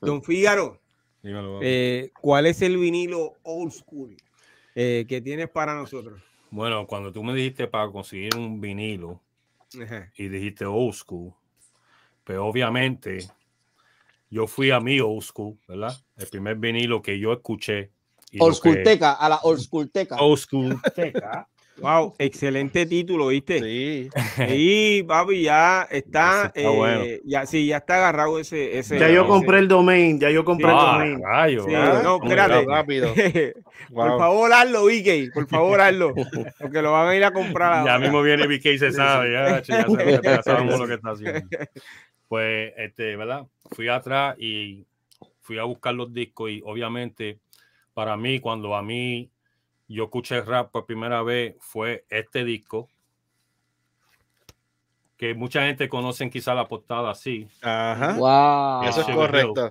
Don Fígaro, eh, ¿cuál es el vinilo old school eh, que tienes para nosotros? Bueno, cuando tú me dijiste para conseguir un vinilo y dijiste old school, pero pues, obviamente yo fui a mi old school, ¿verdad? El primer vinilo que yo escuché. Old school teca, a la old school teca. Old school teca. Wow, excelente título, ¿viste? Sí. Y papi, ya está. Eh, ya, sí, ya está agarrado ese. ese ya yo compré el domain, ya yo compré el domain. Ah, no, espérate. Rápido. Por favor, hazlo, Vicky Por favor, hazlo. Porque lo van a ir a comprar. Ya mismo viene VK y se sabe. Ya, ya sabemos lo que está haciendo. Pues, este, ¿verdad? Fui atrás y fui a buscar los discos y obviamente para mí, cuando a mí yo escuché rap por primera vez fue este disco. Que mucha gente conoce quizá la portada así. Ajá. Eso es correcto.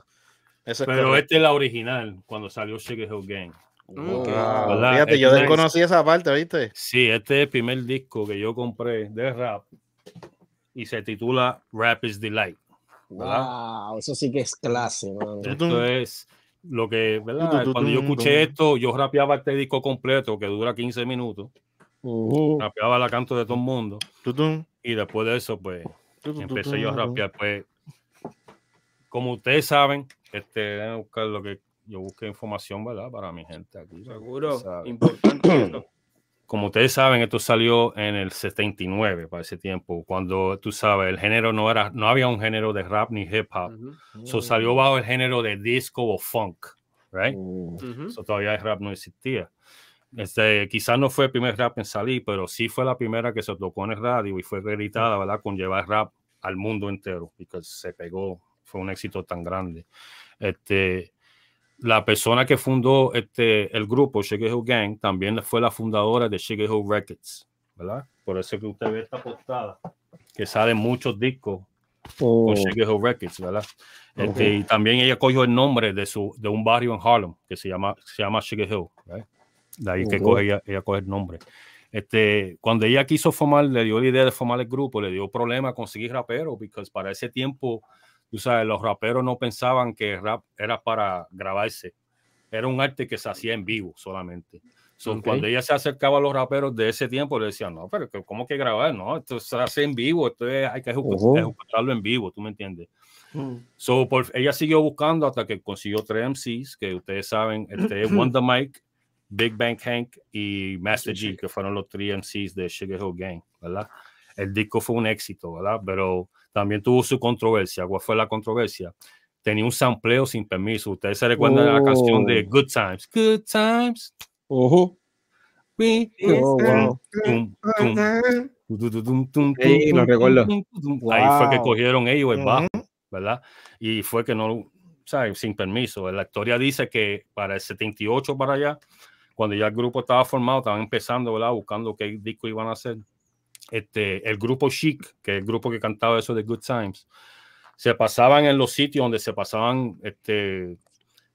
Pero este es la original, cuando salió Sugar Hill Gang. Mm. Fíjate, este yo desconocí esa parte, ¿viste? Sí, este es el primer disco que yo compré de rap y se titula Rap is Delight. Wow, eso sí que es clase, man. es lo que, ¿verdad? Cuando yo escuché esto, yo rapeaba este disco completo que dura 15 minutos. Uh-huh. Rapeaba la canto de todo el mundo. Y después de eso, pues, empecé yo a rapear. Pues, como ustedes saben, este, buscar lo que yo busqué información, ¿verdad? Para mi gente aquí. Seguro, importante. como ustedes saben, esto salió en el 79, para ese tiempo, cuando tú sabes, el género no era, no había un género de rap ni hip hop. Uh salió bajo el género de disco o funk, right? Oh. todavía el rap no existía. Este, quizás no fue el primer rap en salir, pero sí fue la primera que se tocó en el radio y fue gritada, ¿verdad? Con llevar rap al mundo entero, porque se pegó, fue un éxito tan grande. Este, la persona que fundó este, el grupo Shigeru Gang también fue la fundadora de Shigeru Records, ¿verdad? Por eso que usted ve esta portada, que sale muchos discos con oh. Shigeru Records, ¿verdad? Este, y también ella cogió el nombre de, su, de un barrio en Harlem que se llama, se llama ¿verdad? De ahí que coge, ella, ella coge el nombre. Este, cuando ella quiso formar, le dio la idea de formar el grupo, le dio problema conseguir rapero, porque para ese tiempo Tú sabes, los raperos no pensaban que rap era para grabarse. Era un arte que se hacía en vivo solamente. son Cuando ella se acercaba a los raperos de ese tiempo, le decían, no, pero ¿cómo que grabar? No, esto se hace en vivo, esto hay que ejecutarlo en vivo, ¿tú me entiendes? Mm. por, ella siguió buscando hasta que consiguió tres MCs, que ustedes saben, este Wonder Mike, Big Bang Hank y Master G, que fueron los tres MCs de Sugar Hill Gang, ¿verdad? el disco fue un éxito, ¿verdad? Pero también tuvo su controversia. ¿Cuál fue la controversia? Tenía un sampleo sin permiso. Ustedes se recuerdan la canción de oh. Good Times. Good Times. Ojo. Oh, Ahí fue que cogieron ellos el bajo, ¿verdad? Y fue que no, o sin permiso. La historia dice que para el 78 para allá, cuando ya el grupo estaba formado, estaban empezando, ¿verdad? Buscando qué disco iban a hacer. Este, el grupo Chic, que es el grupo que cantaba eso de Good Times, se pasaban en los sitios donde se pasaban, este,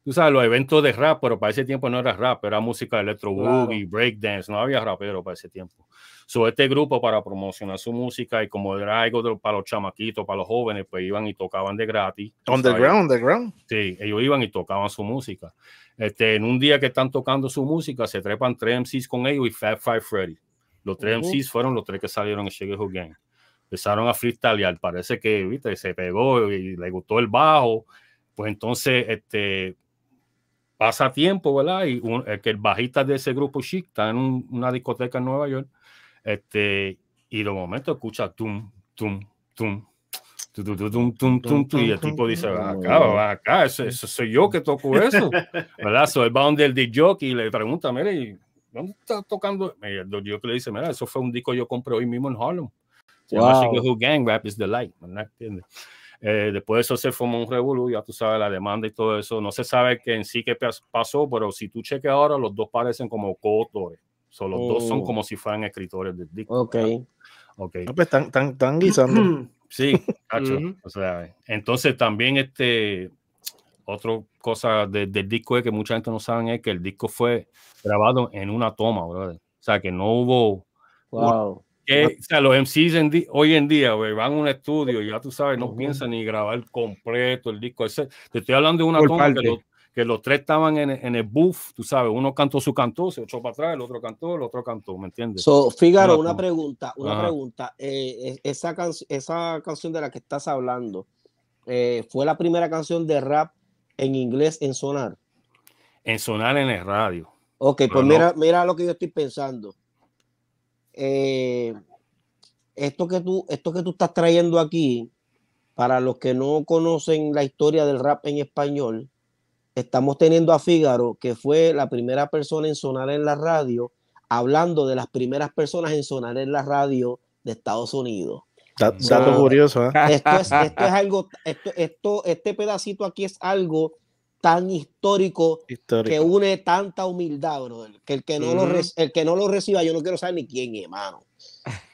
tú sabes, los eventos de rap, pero para ese tiempo no era rap, era música electro boogie, breakdance, no había rapero para ese tiempo. So, este grupo para promocionar su música y como era algo para los chamaquitos, para los jóvenes, pues iban y tocaban de gratis. Underground, underground. Sí, ellos iban y tocaban su música. Este, en un día que están tocando su música, se trepan tres MCs con ellos y Fat Five Freddy. Los tres MCs fueron los tres que salieron en Shaggy Guevara. Empezaron a freestylear, parece que ¿viste? se pegó y le gustó el bajo. Pues entonces, este, pasa tiempo, ¿verdad? Y el, que el bajista de ese grupo Chic está en una discoteca en Nueva York, este, y de momento escucha tum, tum, tum. tum, tum, tum, tum y el tipo dice, acá, acá, eso, soy yo que toco eso, ¿verdad? Soy el va donde el DJ y le pregunta, mire, ¿dónde está tocando? Yo que le dice, mira, eso fue un disco que yo compré hoy mismo en Harlem. wow. Gang Rap is the Light, eh, después de eso se formó un revolú, ya tú sabes, la demanda y todo eso. No se sabe que en sí qué pasó, pero si tú cheques ahora, los dos parecen como coautores. So, los dos son oh. como si fueran escritores del disco. Ok. Ah, pues, están guisando. sí, cacho. o sea, entonces también este otra cosa del disco es que mucha gente no sabe es que el disco fue grabado en una toma, brother. O sea, que no hubo... Wow. o sea, los MCs hoy en día van a un estudio y ya tú sabes, no piensan ni grabar completo el disco. Ese, te estoy hablando de una toma que, los tres estaban en, en, el booth, tú sabes, uno cantó su canto, se echó para atrás, el otro cantó, el otro cantó, ¿me entiendes? So, una, pregunta, una pregunta. Eh, e, esa, esa canción de la que estás hablando, eh, ¿fue la primera canción de rap en inglés en sonar? En sonar en el radio. Ok, pues mira, mira lo que yo estoy pensando. Eh, esto, que tú, esto que tú estás trayendo aquí, para los que no conocen la historia del rap en español, estamos teniendo a Fígaro, que fue la primera persona en sonar en la radio, hablando de las primeras personas en sonar en la radio de Estados Unidos. Mm. Dato curioso. ¿eh? Esto, es, algo, esto, este pedacito aquí es algo tan histórico, que une tanta humildad, bro, que el que, no lo mm. el que no lo reciba, yo no quiero saber ni quién es,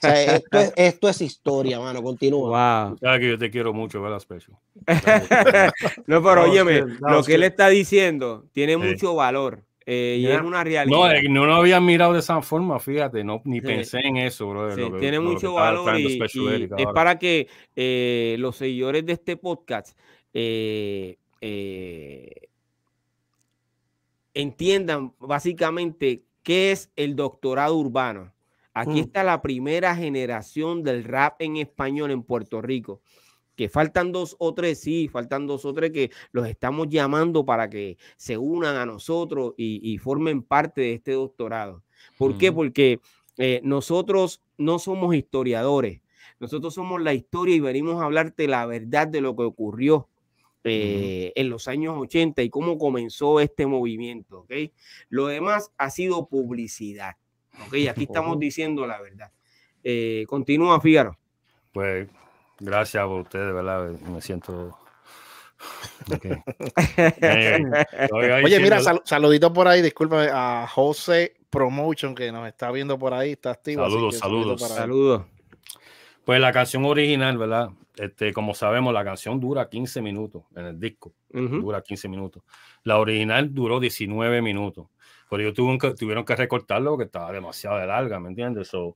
esto, es, esto, es, historia, mano. Continúa. Wow. que yo te quiero mucho, ¿verdad, no, pero óyeme, lo que él está diciendo tiene mucho valor. Eh, y es una realidad. No, eh, no lo había mirado de esa forma, fíjate, no, ni pensé en eso, bro. tiene mucho valor es para que eh, los seguidores de este podcast eh, entiendan básicamente qué es el doctorado urbano. Aquí mm. está la primera generación del rap en español en Puerto Rico faltan dos o tres, sí, faltan dos o tres que los estamos llamando para que se unan a nosotros y, formen parte de este doctorado. ¿Por qué? Porque eh, nosotros no somos historiadores, nosotros somos la historia y venimos a hablarte la verdad de lo que ocurrió. Eh, en los años 80 y cómo comenzó este movimiento, ¿ok? Lo demás ha sido publicidad, ¿ok? Aquí estamos diciendo la verdad. Eh, continúa, Fígaro. Pues Gracias por ustedes, verdad, me siento... Oye, mira, saluditos por ahí, discúlpame, a José Promotion que nos está viendo por ahí, está activo. Saludos, saludos. Saludos. Pues la canción original, ¿verdad? Este, como sabemos, la canción dura 15 minutos en el disco. Dura 15 minutos. La original duró 19 minutos. Pero ellos tuvieron que, tuvieron que recortarlo porque estaba demasiado de larga, ¿me entiendes? So,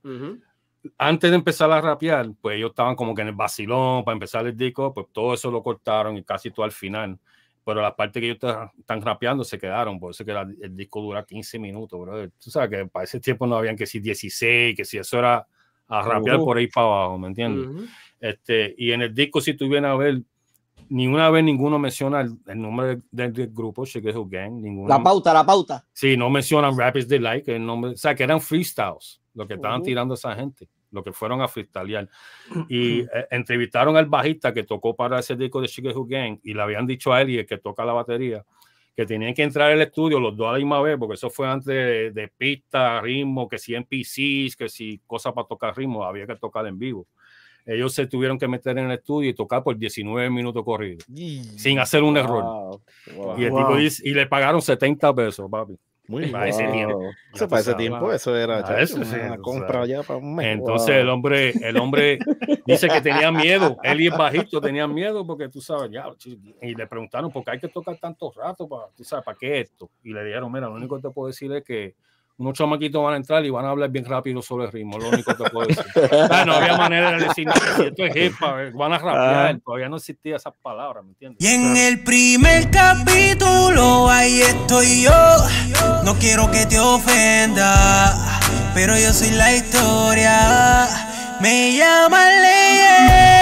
antes de empezar a rapear, pues ellos estaban como que en el vacilón para empezar el disco, pues todo eso lo cortaron y casi todo al final. Pero la parte que ellos están rapeando se quedaron, por eso que el disco dura 15 minutos, bro. Tú sabes que para ese tiempo no habían que si 16, que si eso era a rapear por ahí para abajo, ¿me entiendes? este, y en el disco, si tú vienes a ver, ni una vez ninguno menciona el, nombre del, grupo, Shake Gang. Ninguno, la pauta, la pauta. Sí, no mencionan Rapids Delight, Like, el nombre, o sea, que eran freestyles lo que estaban tirando esa gente, lo que fueron a freestylear. Y eh, entrevistaron al bajista que tocó para ese disco de Chicago Gang y le habían dicho a él y el que toca la batería que tenían que entrar al estudio los dos a la misma vez, porque eso fue antes de, pista, ritmo, que si en PCs, que si cosas para tocar ritmo, había que tocar en vivo. Ellos se tuvieron que meter en el estudio y tocar por 19 minutos corridos, sin hacer un error. Y, el tipo dice, y le pagaron 70 pesos, papi. Muy para ese tiempo. Eso para tiempo, eso era ah, Entonces el hombre, el hombre dice que tenía miedo. Él y el bajito tenían miedo porque tú sabes, ya, y le preguntaron, ¿por qué hay que tocar tanto rato? Para, ¿Tú sabes para qué esto? Y le dijeron, mira, lo único que te puedo decir es que unos chamaquitos van a entrar y van a hablar bien rápido sobre el ritmo, lo único que puedo decir. no había manera de decir, esto es hip eh, van a rapear, ah. todavía no existía esas palabras, ¿me entiendes? Y en el primer capítulo, ahí estoy yo, no quiero que te ofenda, pero yo soy la historia, me llama ley